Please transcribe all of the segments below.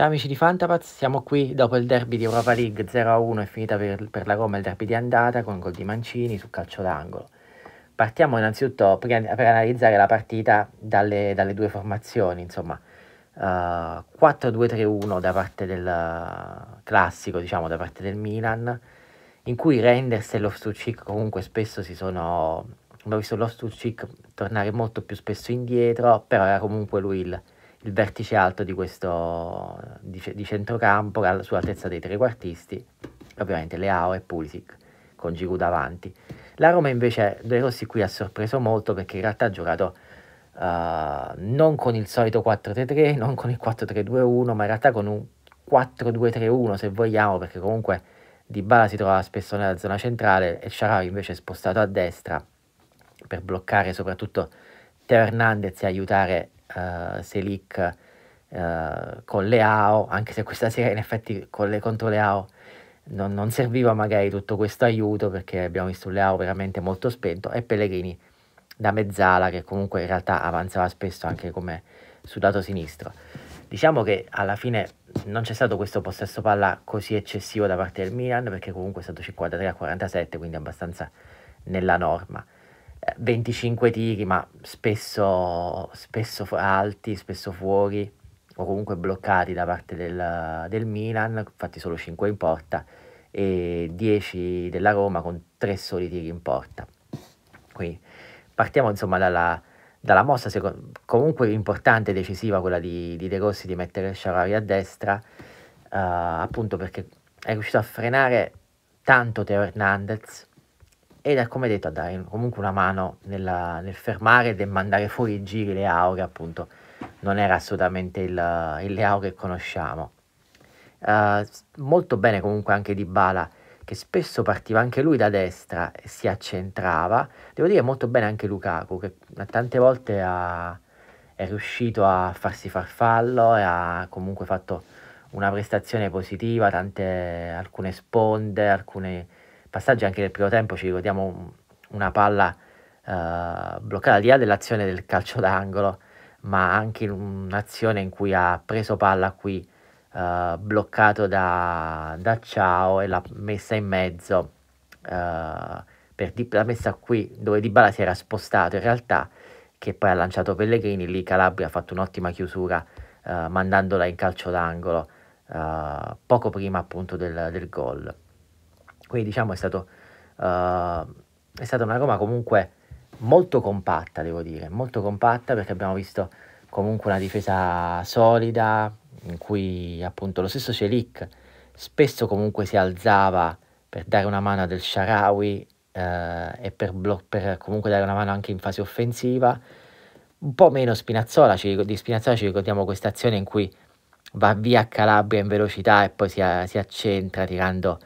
Ciao amici di Fantapaz, siamo qui dopo il derby di Europa League 0-1 e finita per, per, la Roma il derby di andata con gol di Mancini su calcio d'angolo. Partiamo innanzitutto per, per, analizzare la partita dalle, dalle due formazioni, insomma uh, eh, 4-2-3-1 da parte del classico, diciamo da parte del Milan, in cui Renders e Loftus-Cheek comunque spesso si sono... abbiamo visto Loftus-Cheek tornare molto più spesso indietro, però era comunque lui il il vertice alto di questo di, di centrocampo sull'altezza dei trequartisti, ovviamente Leao e Pulisic con Giroud davanti. La Roma invece De Rossi qui ha sorpreso molto perché in realtà ha giocato uh, non con il solito 4-3-3, non con il 4-3-2-1, ma in realtà con un 4-2-3-1 se vogliamo, perché comunque Dybala si trovava spesso nella zona centrale e Sharawi invece è spostato a destra per bloccare soprattutto Teo Hernandez e aiutare uh, Selic uh, con Leao, anche se questa sera in effetti con le, contro Leao non, non, serviva magari tutto questo aiuto perché abbiamo visto un Leao veramente molto spento e Pellegrini da mezzala che comunque in realtà avanzava spesso anche come sul lato sinistro. Diciamo che alla fine non c'è stato questo possesso palla così eccessivo da parte del Milan perché comunque è stato 53 a 47 quindi abbastanza nella norma. 25 tiri, ma spesso, spesso alti, spesso fuori o comunque bloccati da parte del, del Milan, infatti solo 5 in porta e 10 della Roma con 3 soli tiri in porta. Quindi partiamo insomma dalla, dalla mossa secondo, comunque importante e decisiva quella di, di De Rossi di mettere Sciarari a destra, eh, appunto perché è riuscito a frenare tanto Teo Hernandez ed è come detto a dare comunque una mano nella, nel fermare e mandare fuori i giri le aure appunto non era assolutamente il, il Leao che conosciamo uh, molto bene comunque anche Di Bala che spesso partiva anche lui da destra e si accentrava devo dire molto bene anche Lukaku che tante volte ha, è riuscito a farsi farfallo e ha comunque fatto una prestazione positiva tante, alcune sponde alcune passaggi anche nel primo tempo, ci ricordiamo una palla eh, bloccata al di là dell'azione del calcio d'angolo, ma anche in un'azione in cui ha preso palla qui, eh, bloccato da, da Ciao e l'ha messa in mezzo, eh, per di, l'ha messa qui dove Di si era spostato in realtà, che poi ha lanciato Pellegrini, lì Calabria ha fatto un'ottima chiusura eh, mandandola in calcio d'angolo eh, poco prima appunto del, del gol. Quindi diciamo è, stato, uh, è stata una Roma comunque molto compatta, devo dire, molto compatta perché abbiamo visto comunque una difesa solida in cui appunto lo stesso Celic spesso comunque si alzava per dare una mano del Sharawi eh, e per, per, comunque dare una mano anche in fase offensiva. Un po' meno Spinazzola, ci, di Spinazzola ci ricordiamo questa azione in cui va via a Calabria in velocità e poi si, si accentra tirando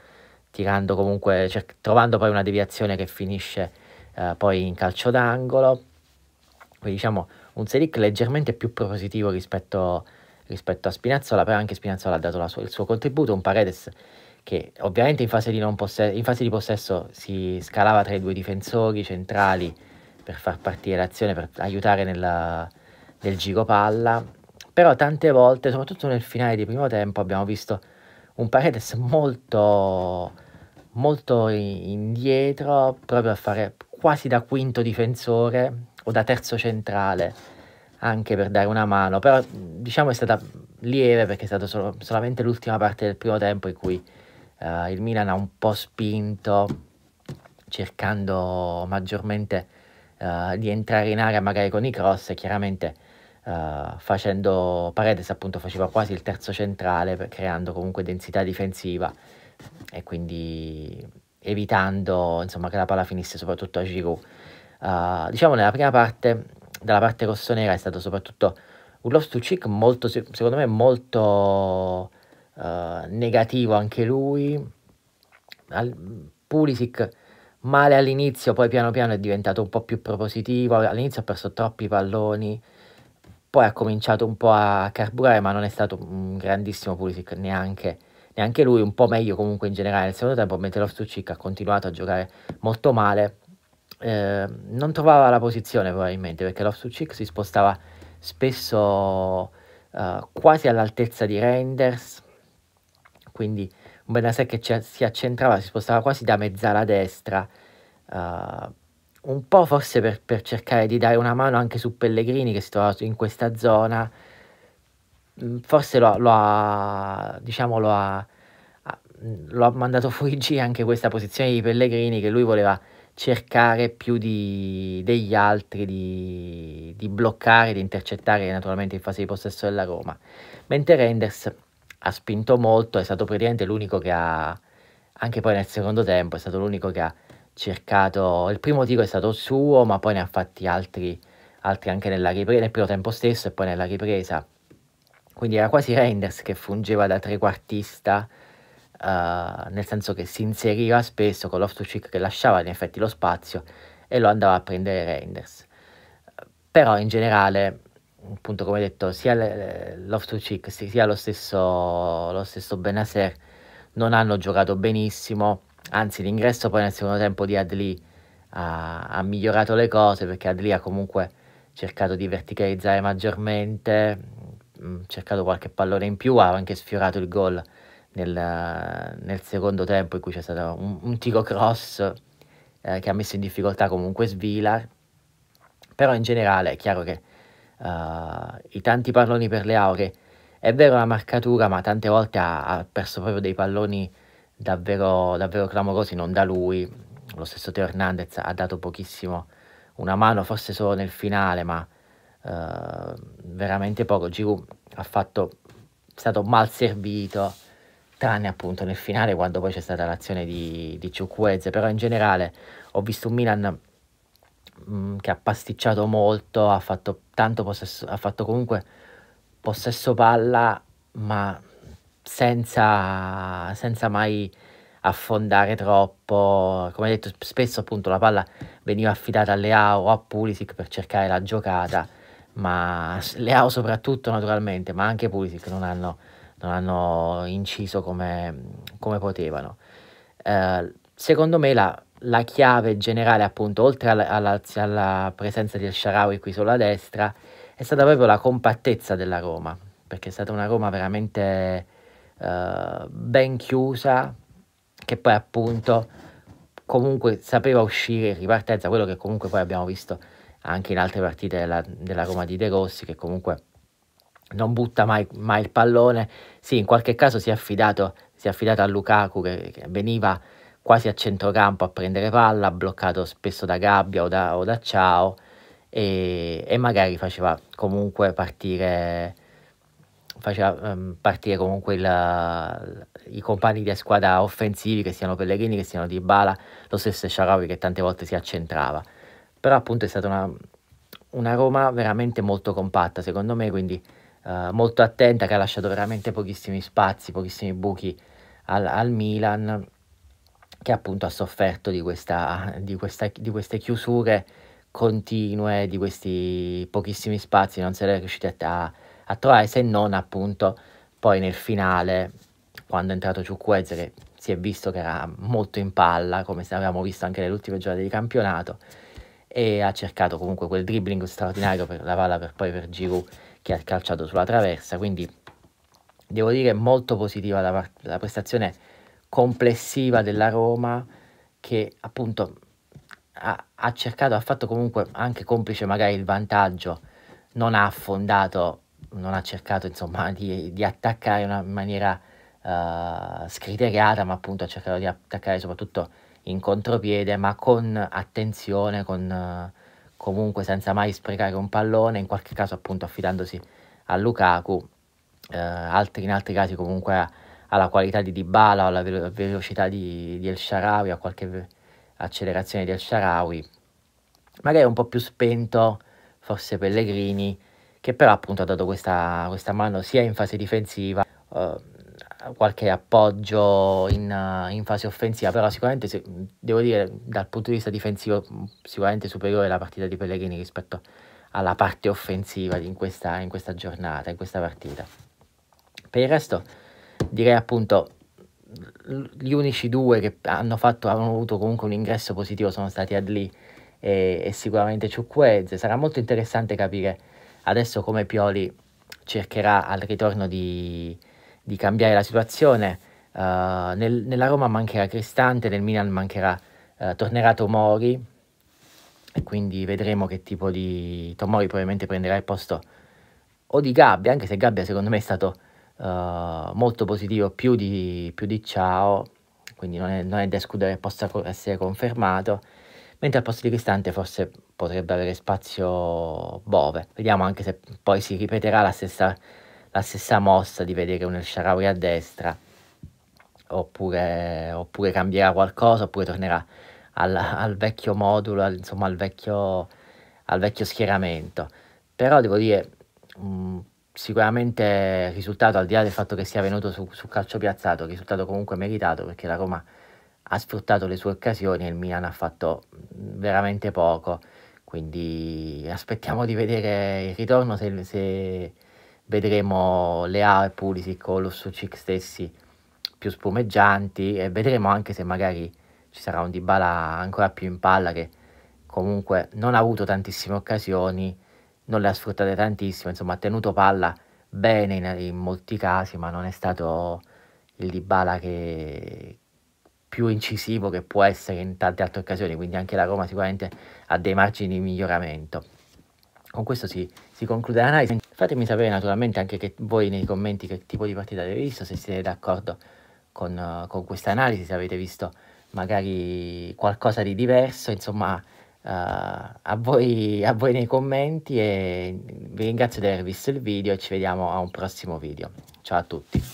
tirando comunque, cioè, trovando poi una deviazione che finisce eh, poi in calcio d'angolo. Quindi diciamo un Selic leggermente più propositivo rispetto, rispetto a Spinazzola, però anche Spinazzola ha dato sua, il suo contributo, un Paredes che ovviamente in fase, in fase di possesso si scalava tra i due difensori centrali per far partire l'azione, per aiutare nella, nel giro palla, però tante volte, soprattutto nel finale di primo tempo, abbiamo visto un Paredes molto molto indietro, proprio a fare quasi da quinto difensore o da terzo centrale, anche per dare una mano, però diciamo è stata lieve perché è stata solo, solamente l'ultima parte del primo tempo in cui uh, il Milan ha un po' spinto cercando maggiormente uh, di entrare in area magari con i cross e chiaramente uh, facendo Paredes appunto faceva quasi il terzo centrale creando comunque densità difensiva e quindi evitando insomma, che la palla finisse soprattutto a Giroud. Uh, diciamo nella prima parte, dalla parte rossonera è stato soprattutto un Love to Cheek molto, secondo me molto uh, negativo anche lui. Al, Pulisic male all'inizio, poi piano piano è diventato un po' più propositivo, all'inizio ha perso troppi palloni, poi ha cominciato un po' a carburare, ma non è stato un grandissimo Pulisic neanche neanche lui un po' meglio comunque in generale nel secondo tempo mentre Loftus-Cheek ha continuato a giocare molto male eh, non trovava la posizione probabilmente perché Loftus-Cheek si spostava spesso eh, quasi all'altezza di Renders quindi un Benasè che si accentrava, si spostava quasi da mezzala destra eh, un po' forse per, per cercare di dare una mano anche su Pellegrini che si trovava in questa zona Mm, forse lo, lo ha, diciamo, lo ha, mm, lo ha mandato fuori G anche questa posizione di Pellegrini che lui voleva cercare più di, degli altri di, di, bloccare, di intercettare naturalmente in fase di possesso della Roma, mentre Renders ha spinto molto, è stato praticamente l'unico che ha, anche poi nel secondo tempo, è stato l'unico che ha cercato, il primo tiro è stato suo, ma poi ne ha fatti altri, altri anche nella ripresa, nel primo tempo stesso e poi nella ripresa quindi era quasi Reinders che fungeva da trequartista, uh, nel senso che si inseriva spesso con l'off-to-cheek che lasciava in effetti lo spazio e lo andava a prendere Reinders. Però in generale, appunto come detto, sia l'off-to-cheek sia lo stesso, lo stesso Benacer non hanno giocato benissimo, anzi l'ingresso poi nel secondo tempo di Adli ha, ha migliorato le cose perché Adli ha comunque cercato di verticalizzare maggiormente, Mm, cercato qualche pallone in più, ha anche sfiorato il gol nel, nel secondo tempo in cui c'è stato un, un tiro cross eh, che ha messo in difficoltà comunque Svila, però in generale è chiaro che uh, i tanti palloni per le aure, è vero la marcatura, ma tante volte ha, ha perso proprio dei palloni davvero, davvero clamorosi, non da lui, lo stesso Teo Hernandez ha dato pochissimo una mano, forse solo nel finale, ma Ehm, veramente poco. Giroud ha fatto, è stato mal servito, tranne appunto nel finale quando poi c'è stata l'azione di, di Ciucuez, però in generale ho visto un Milan mm, che ha pasticciato molto, ha fatto tanto possesso, ha fatto comunque possesso palla, ma senza, senza mai affondare troppo. Come detto, spesso appunto la palla veniva affidata a Leao o a Pulisic per cercare la giocata ma Leao soprattutto naturalmente, ma anche Pulisic non hanno, non hanno inciso come, come potevano. Eh, secondo me la, la, chiave generale, appunto, oltre alla, alla, alla presenza di El Sharawi qui sulla destra, è stata proprio la compattezza della Roma, perché è stata una Roma veramente eh, ben chiusa, che poi appunto comunque sapeva uscire in ripartenza, quello che comunque poi abbiamo visto anche in altre partite della, della Roma di De Rossi che comunque non butta mai, mai, il pallone. Sì, in qualche caso si è affidato, si è affidato a Lukaku che, che, veniva quasi a centrocampo a prendere palla, bloccato spesso da Gabbia o da, o da Ciao e, e, magari faceva comunque partire, faceva, um, partire comunque il, i compagni di squadra offensivi che siano Pellegrini, che siano Di Bala, lo stesso Sharawi che tante volte si accentrava però appunto è stata una, una Roma veramente molto compatta secondo me, quindi eh, molto attenta che ha lasciato veramente pochissimi spazi, pochissimi buchi al, al Milan che appunto ha sofferto di, questa, di, questa, di queste chiusure continue, di questi pochissimi spazi, non si era riusciti a, a, a, trovare se non appunto poi nel finale quando è entrato Ciucquezze che si è visto che era molto in palla come avevamo visto anche nelle ultime giornate di campionato e ha cercato comunque quel dribbling straordinario per la palla per poi per Giroud che ha calciato sulla traversa, quindi devo dire molto positiva la, la prestazione complessiva della Roma che appunto ha, ha, cercato, ha fatto comunque anche complice magari il vantaggio, non ha affondato, non ha cercato insomma di, di attaccare in maniera uh, scriteriata, ma appunto ha cercato di attaccare soprattutto in contropiede, ma con attenzione, con, comunque senza mai sprecare un pallone, in qualche caso appunto affidandosi a Lukaku, eh, altri, in altri casi comunque alla qualità di Dybala o alla velocità di, di El Sharawi, a qualche accelerazione di El Sharawi, magari un po' più spento forse Pellegrini, che però appunto ha dato questa, questa mano sia in fase difensiva, eh, qualche appoggio in, eh, in, fase offensiva, però sicuramente se, devo dire dal punto di vista difensivo mm, sicuramente superiore la partita di Pellegrini rispetto alla parte offensiva in questa, in questa giornata, in questa partita. Per il resto direi appunto gli unici due che hanno, fatto, hanno avuto comunque un ingresso positivo sono stati Adli e, e sicuramente Ciuquezze. Sarà molto interessante capire adesso come Pioli cercherà al ritorno di, di cambiare la situazione. Uh, nel, nella Roma mancherà Cristante, nel Milan mancherà, uh, tornerà Tomori, e quindi vedremo che tipo di Tomori probabilmente prenderà il posto o di Gabbia, anche se Gabbia secondo me è stato uh, molto positivo, più di, più di Ciao, quindi non è, non è da escludere che possa essere confermato, mentre al posto di Cristante forse potrebbe avere spazio Bove. Vediamo anche se poi si ripeterà la stessa la stessa mossa di vedere un El Sharawi a destra oppure, oppure cambierà qualcosa oppure tornerà al, al vecchio modulo, al, insomma al vecchio, al vecchio schieramento. Però devo dire, mh, mm, sicuramente il risultato, al di là del fatto che sia venuto su, su calcio piazzato, risultato comunque meritato perché la Roma ha sfruttato le sue occasioni e il Milan ha fatto mm, veramente poco. Quindi aspettiamo di vedere il ritorno se, se, vedremo le e Pulisic o lo Sucic stessi più spumeggianti e vedremo anche se magari ci sarà un Dybala ancora più in palla che comunque non ha avuto tantissime occasioni, non le ha sfruttate tantissimo, insomma ha tenuto palla bene in, in molti casi ma non è stato il Dybala che, più incisivo che può essere in tante altre occasioni, quindi anche la Roma sicuramente ha dei margini di miglioramento con questo si, si conclude l'analisi. Fatemi sapere naturalmente anche che voi nei commenti che tipo di partita avete visto, se siete d'accordo con, con questa analisi, se avete visto magari qualcosa di diverso, insomma uh, a, voi, a voi nei commenti e vi ringrazio di aver visto il video e ci vediamo a un prossimo video. Ciao a tutti!